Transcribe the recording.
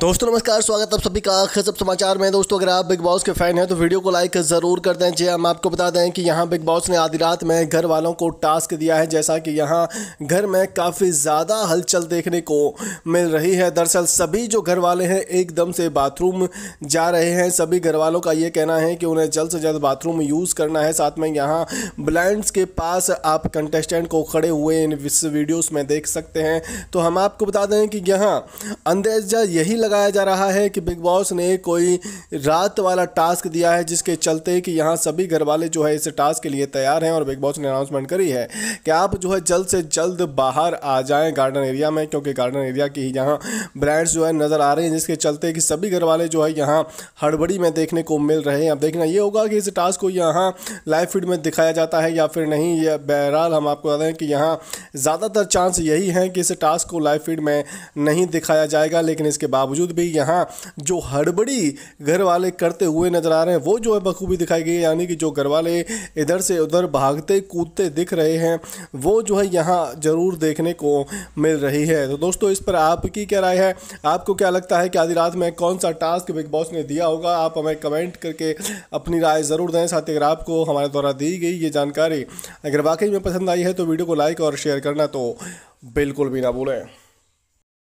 दोस्तों नमस्कार स्वागत आप सभी का खजब समाचार में दोस्तों अगर आप बिग बॉस के फैन हैं तो वीडियो को लाइक ज़रूर कर दें जी हाँ, हम आपको बता दें कि यहाँ बिग बॉस ने आधी रात में घर वालों को टास्क दिया है जैसा कि यहाँ घर में काफ़ी ज़्यादा हलचल देखने को मिल रही है दरअसल सभी जो घर वाले हैं एकदम से बाथरूम जा रहे हैं सभी घर वालों का ये कहना है कि उन्हें जल्द से जल्द बाथरूम यूज़ करना है साथ में यहाँ ब्लाइंड के पास आप कंटेस्टेंट को खड़े हुए इन वीडियोज़ में देख सकते हैं तो हम आपको बता दें कि यहाँ अंदेजा यही लगाया जा रहा है कि बिग बॉस ने कोई रात वाला टास्क दिया है जिसके चलते कि यहाँ सभी घर वाले जो है इस टास्क के लिए तैयार हैं और बिग बॉस ने अनाउंसमेंट करी है कि आप जो है जल्द से जल्द बाहर आ जाएं गार्डन एरिया में क्योंकि गार्डन एरिया की यहाँ ब्रांड्स जो है नज़र आ रहे हैं जिसके चलते कि सभी घर वाले जो है यहाँ हड़बड़ी में देखने को मिल रहे हैं अब देखना ये होगा कि इस टास्क को यहाँ लाइव फीड में दिखाया जाता है या फिर नहीं यह बहरहाल हम आपको बता दें कि यहाँ ज़्यादातर चांस यही है कि इस टास्क को लाइव फीड में नहीं दिखाया जाएगा लेकिन इसके बावजूद बावजूद भी यहाँ जो हड़बड़ी घर वाले करते हुए नज़र आ रहे हैं वो जो है बखूबी दिखाई गई यानी कि जो घर वाले इधर से उधर भागते कूदते दिख रहे हैं वो जो है यहाँ ज़रूर देखने को मिल रही है तो दोस्तों इस पर आपकी क्या राय है आपको क्या लगता है कि आधी रात में कौन सा टास्क बिग बॉस ने दिया होगा आप हमें कमेंट करके अपनी राय ज़रूर दें साथ ही अगर आपको हमारे द्वारा दी गई ये जानकारी अगर वाकई में पसंद आई है तो वीडियो को लाइक और शेयर करना तो बिल्कुल भी ना भूलें